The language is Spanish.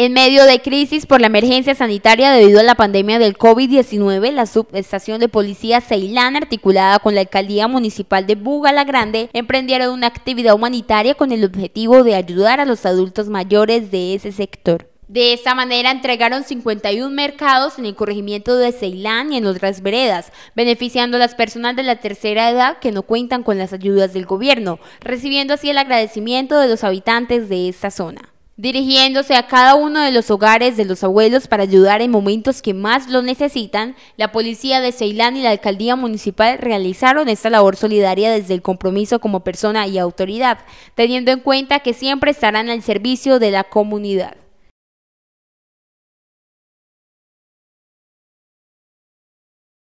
En medio de crisis por la emergencia sanitaria debido a la pandemia del COVID-19, la subestación de policía Ceilán, articulada con la alcaldía municipal de Buga La Grande, emprendieron una actividad humanitaria con el objetivo de ayudar a los adultos mayores de ese sector. De esta manera entregaron 51 mercados en el corregimiento de Ceilán y en otras veredas, beneficiando a las personas de la tercera edad que no cuentan con las ayudas del gobierno, recibiendo así el agradecimiento de los habitantes de esta zona. Dirigiéndose a cada uno de los hogares de los abuelos para ayudar en momentos que más lo necesitan, la policía de Ceilán y la alcaldía municipal realizaron esta labor solidaria desde el compromiso como persona y autoridad, teniendo en cuenta que siempre estarán al servicio de la comunidad.